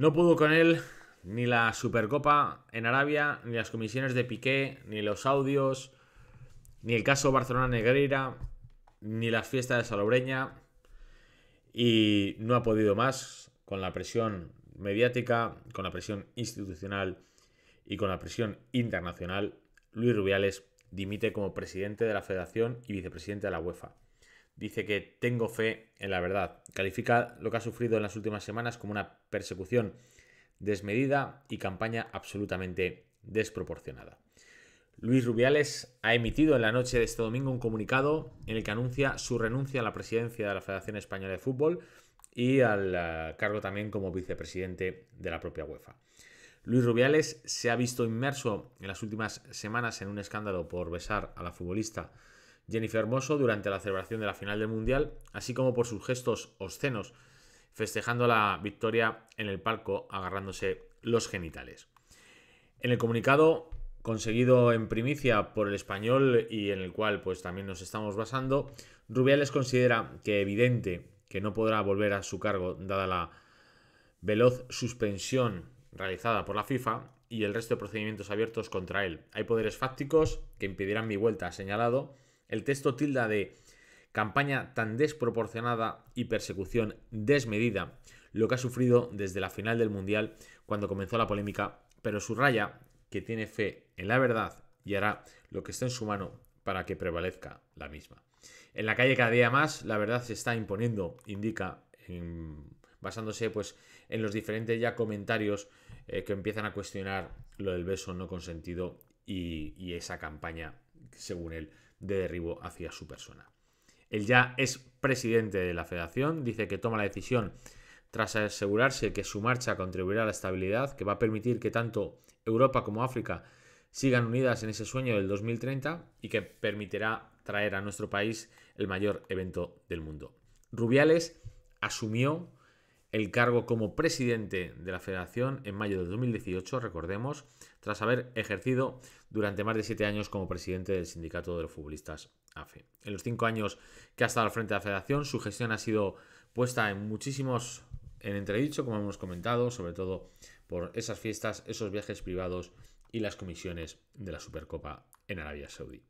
No pudo con él ni la Supercopa en Arabia, ni las comisiones de Piqué, ni los audios, ni el caso Barcelona-Negreira, ni la fiesta de Salobreña. Y no ha podido más con la presión mediática, con la presión institucional y con la presión internacional. Luis Rubiales dimite como presidente de la Federación y vicepresidente de la UEFA dice que tengo fe en la verdad. Califica lo que ha sufrido en las últimas semanas como una persecución desmedida y campaña absolutamente desproporcionada. Luis Rubiales ha emitido en la noche de este domingo un comunicado en el que anuncia su renuncia a la presidencia de la Federación Española de Fútbol y al eh, cargo también como vicepresidente de la propia UEFA. Luis Rubiales se ha visto inmerso en las últimas semanas en un escándalo por besar a la futbolista Jennifer Hermoso durante la celebración de la final del Mundial, así como por sus gestos obscenos, festejando la victoria en el palco agarrándose los genitales. En el comunicado conseguido en primicia por el español y en el cual pues también nos estamos basando, Rubiales considera que evidente que no podrá volver a su cargo dada la veloz suspensión realizada por la FIFA y el resto de procedimientos abiertos contra él. Hay poderes fácticos que impedirán mi vuelta, ha señalado, el texto tilda de campaña tan desproporcionada y persecución desmedida lo que ha sufrido desde la final del Mundial cuando comenzó la polémica, pero subraya que tiene fe en la verdad y hará lo que esté en su mano para que prevalezca la misma. En la calle cada día más la verdad se está imponiendo, indica em, basándose pues en los diferentes ya comentarios eh, que empiezan a cuestionar lo del beso no consentido y esa campaña, según él, de derribo hacia su persona. Él ya es presidente de la federación, dice que toma la decisión tras asegurarse que su marcha contribuirá a la estabilidad, que va a permitir que tanto Europa como África sigan unidas en ese sueño del 2030 y que permitirá traer a nuestro país el mayor evento del mundo. Rubiales asumió el cargo como presidente de la federación en mayo de 2018, recordemos, tras haber ejercido durante más de siete años como presidente del sindicato de los futbolistas AFE. En los cinco años que ha estado al frente de la federación, su gestión ha sido puesta en muchísimos en entredicho, como hemos comentado, sobre todo por esas fiestas, esos viajes privados y las comisiones de la Supercopa en Arabia Saudí.